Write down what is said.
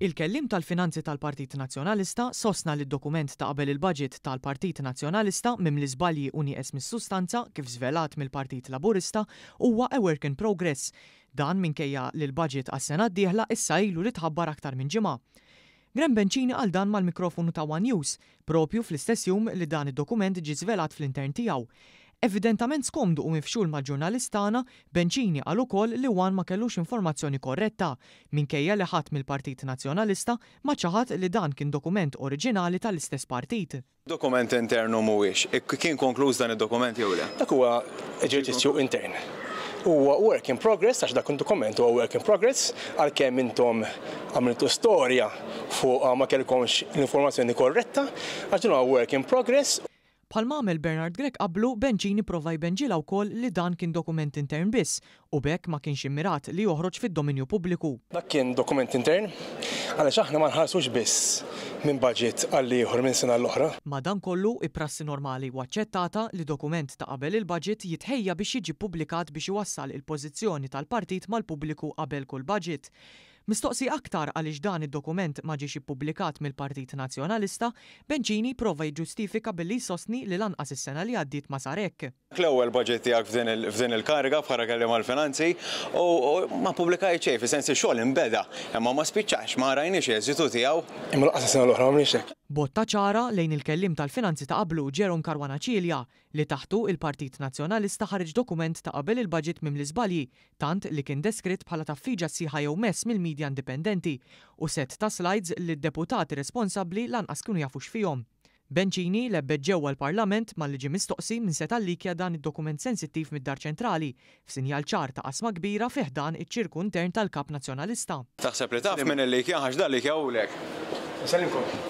Il-kellim tal-finanzi tal-Partit Nazzjonalista sosna li dokument ta' qabel il-budget tal-Partit Nazzjonalista mim li zbalji uniqes mis-sustanza kif zvelat mill-Partit Laburista huwa a work in progress. Dan minkejja li l-budget għas-sena d-dieħla issa ilu li tħabbar aktar minn ġimgħa. Gran Benċini għal dan mal-mikrofonu ta' One News, propju fl-istess jum li dan id-dokument ġi zvelat fl-intern tiegħu. Evidentament skomdu u mifxul ma' ġurnalistana, Benċini għal ukoll li Wan ma kellux informazzjoni korretta, minkejja li ħadd mill-Partit Nazzjonalista ma ċaħat li dan kien dokument oriġinali tal-istess partit. Dokument internu mhuwiex, e kien konkluż dan id-dokument jew le? Dak huwa eġerċizzju intern huwa work in progress, għax dak dokument huwa work in progress, għalkemm intom għamiltu storja fuq ma kellkomx l-informazzjoni korretta, għax huwa work in progress. Palma Mamel Bernard Grek qablu Benġini Benġila jbenġila wkoll li dan kien dokument intern biss u bekk ma kienx immirat li joħroġ fid-dominju pubbliku. Dak kien dokument intern għaliex aħna ma nħarsux biss minn budget għalli ieħor minn sena l-oħra. Ma dan kollu i-prassi normali u aċċettata li dokument ta' qabel il-budget jitħejja biex jiġi publikat biex iwassal il-pożizzjoni tal-partit mal-pubbliku qabel kull budget. Mistoqsi aktar għaliex dan id-dokument ma ġiex ippubblikat mill-Partit Nazzjonalista, Benġini prova jġustifika billi sosni li lanqas is-sena li għaddiet ma sarek. L-ewwel budget tiegħek f'din il-kariga bħala kellem għall-finanzi u ma pubblikaj ċej, fi sensi xogħol imbeda, imma ma spiċċax ma rajniex eżitu tiegħu. Imma l-qas sena l-oħra m'għamniex hekk. Botta ċara lejn il-kellim tal-finanzi ta' qablu Ġeron Karwana Ċilja li taħtu il-Partit Nazzjonalista ħareġ dokument ta' qabel il-budget mim l-izbalji, tant li kien deskritt bħala taffiġa siħa jew mess mill-medja indipendenti u set ta' slides li d-deputati responsabli lanqas kienu jafux fihom. Benċini lebbet ġewwa l-Parlament ma liġi mistoqsi minn seta' likja dan id-dokument sensittiv mid-dar ċentrali, f'sinjal ċar ta' qasma kbira fiħdan iċ-ċirku intern tal-Kap Nazzjonalista. Taħseb li taf minn l likja ħax dan likja u lek.